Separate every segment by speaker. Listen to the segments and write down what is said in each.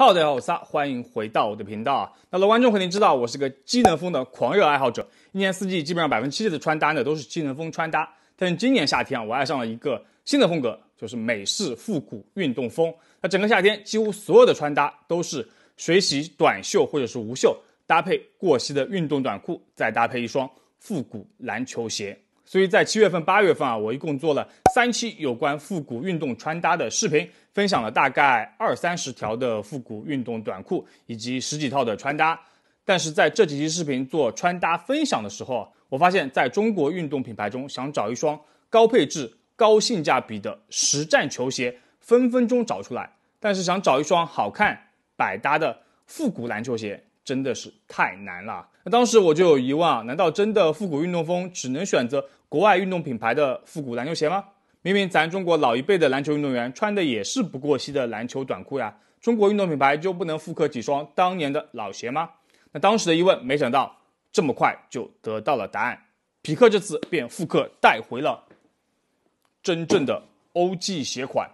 Speaker 1: 哈喽，大家好，我是阿欢迎回到我的频道啊。那老观众肯定知道，我是个机能风的狂热爱好者，一年四季基本上百分之七十的穿搭呢都是机能风穿搭。但是今年夏天啊，我爱上了一个新的风格，就是美式复古运动风。那整个夏天几乎所有的穿搭都是水洗短袖或者是无袖，搭配过膝的运动短裤，再搭配一双复古篮球鞋。所以在七月份、八月份啊，我一共做了三期有关复古运动穿搭的视频，分享了大概二三十条的复古运动短裤以及十几套的穿搭。但是在这几期视频做穿搭分享的时候，我发现在中国运动品牌中，想找一双高配置、高性价比的实战球鞋，分分钟找出来；但是想找一双好看、百搭的复古篮球鞋，真的是太难了。那当时我就有疑问，啊，难道真的复古运动风只能选择国外运动品牌的复古篮球鞋吗？明明咱中国老一辈的篮球运动员穿的也是不过膝的篮球短裤呀，中国运动品牌就不能复刻几双当年的老鞋吗？那当时的疑问，没想到这么快就得到了答案，匹克这次便复刻带回了真正的 OG 鞋款，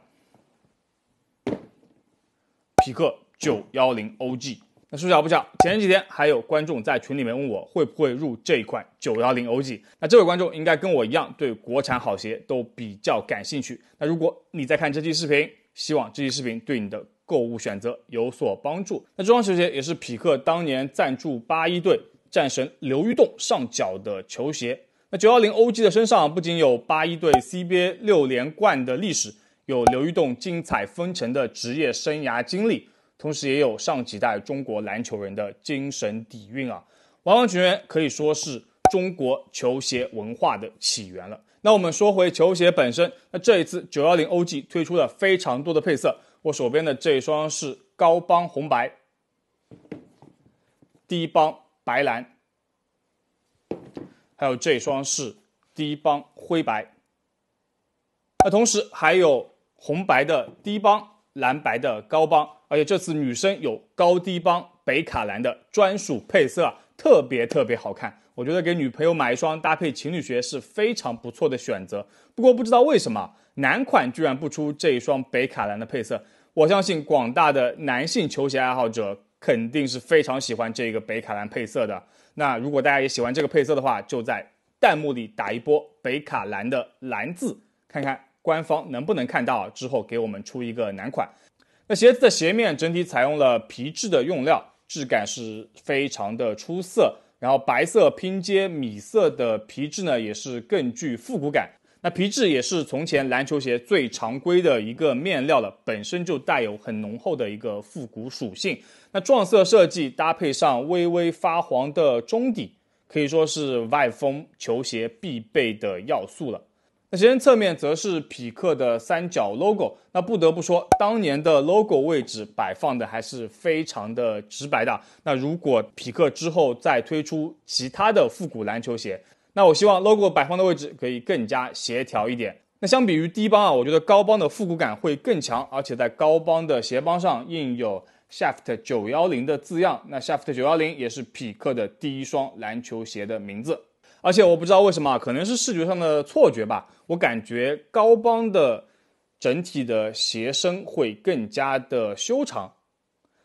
Speaker 1: 匹克九幺零 OG。那说巧不小，前几天还有观众在群里面问我会不会入这一款九幺零 OG。那这位观众应该跟我一样对国产好鞋都比较感兴趣。那如果你在看这期视频，希望这期视频对你的购物选择有所帮助。那这双球鞋也是匹克当年赞助八一队战神刘玉栋上脚的球鞋。那九幺零 OG 的身上不仅有八一队 CBA 六连冠的历史，有刘玉栋精彩纷呈的职业生涯经历。同时也有上几代中国篮球人的精神底蕴啊，王全全可以说是中国球鞋文化的起源了。那我们说回球鞋本身，那这一次九幺零 OG 推出了非常多的配色，我手边的这一双是高帮红白，低帮白蓝，还有这双是低帮灰白，那同时还有红白的低帮。蓝白的高帮，而且这次女生有高低帮，北卡蓝的专属配色，特别特别好看。我觉得给女朋友买一双，搭配情侣鞋是非常不错的选择。不过不知道为什么，男款居然不出这一双北卡蓝的配色。我相信广大的男性球鞋爱好者肯定是非常喜欢这个北卡蓝配色的。那如果大家也喜欢这个配色的话，就在弹幕里打一波北卡蓝的蓝字，看看。官方能不能看到之后给我们出一个男款？那鞋子的鞋面整体采用了皮质的用料，质感是非常的出色。然后白色拼接米色的皮质呢，也是更具复古感。那皮质也是从前篮球鞋最常规的一个面料了，本身就带有很浓厚的一个复古属性。那撞色设计搭配上微微发黄的中底，可以说是外风球鞋必备的要素了。首先侧面则是匹克的三角 logo，那不得不说，当年的 logo 位置摆放的还是非常的直白的。那如果匹克之后再推出其他的复古篮球鞋，那我希望 logo 摆放的位置可以更加协调一点。那相比于低帮啊，我觉得高帮的复古感会更强，而且在高帮的鞋帮上印有 shaft 九幺零的字样，那 shaft 九幺零也是匹克的第一双篮球鞋的名字。而且我不知道为什么，可能是视觉上的错觉吧。我感觉高帮的整体的鞋身会更加的修长。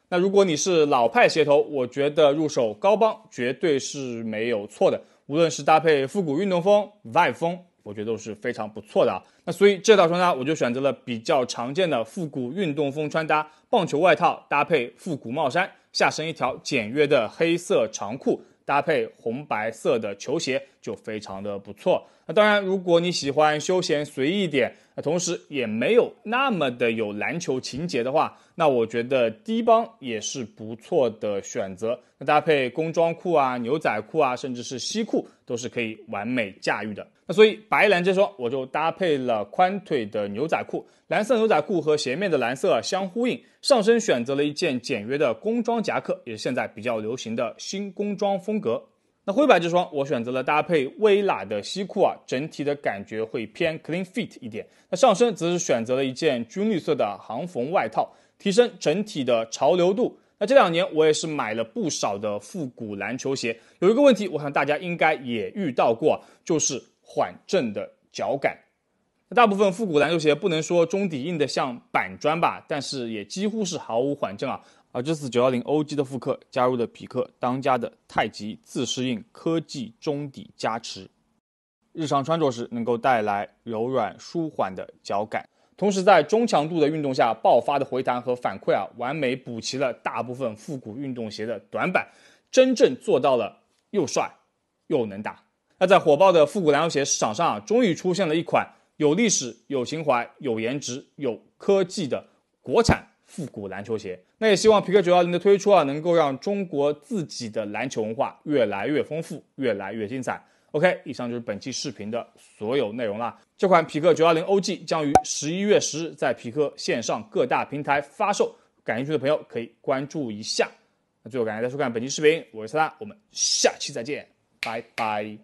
Speaker 1: 那如果你是老派鞋头，我觉得入手高帮绝对是没有错的。无论是搭配复古运动风、外风，我觉得都是非常不错的啊。那所以这套穿搭我就选择了比较常见的复古运动风穿搭，棒球外套搭配复古帽衫，下身一条简约的黑色长裤，搭配红白色的球鞋。就非常的不错。那当然，如果你喜欢休闲随意一点，那同时也没有那么的有篮球情节的话，那我觉得低帮也是不错的选择。那搭配工装裤啊、牛仔裤啊，甚至是西裤，都是可以完美驾驭的。那所以，白蓝这双我就搭配了宽腿的牛仔裤，蓝色牛仔裤和鞋面的蓝色相呼应。上身选择了一件简约的工装夹克，也是现在比较流行的新工装风格。灰白这双，我选择了搭配微喇的西裤啊，整体的感觉会偏 clean fit 一点。那上身则是选择了一件军绿色的绗缝外套，提升整体的潮流度。那这两年我也是买了不少的复古篮球鞋，有一个问题，我想大家应该也遇到过，就是缓震的脚感。大部分复古篮球鞋不能说中底硬的像板砖吧，但是也几乎是毫无缓震啊。而这次九幺零 OG 的复刻加入了匹克当家的太极自适应科技中底加持，日常穿着时能够带来柔软舒缓的脚感，同时在中强度的运动下爆发的回弹和反馈啊，完美补齐了大部分复古运动鞋的短板，真正做到了又帅又能打。那在火爆的复古篮球鞋市场上啊，终于出现了一款有历史、有情怀、有颜值、有科技的国产。复古篮球鞋，那也希望匹克九幺零的推出啊，能够让中国自己的篮球文化越来越丰富，越来越精彩。OK，以上就是本期视频的所有内容啦。这款匹克九幺零 OG 将于十一月十日在匹克线上各大平台发售，感兴趣的朋友可以关注一下。那最后感谢大家收看本期视频，我是萨拉，我们下期再见，拜拜。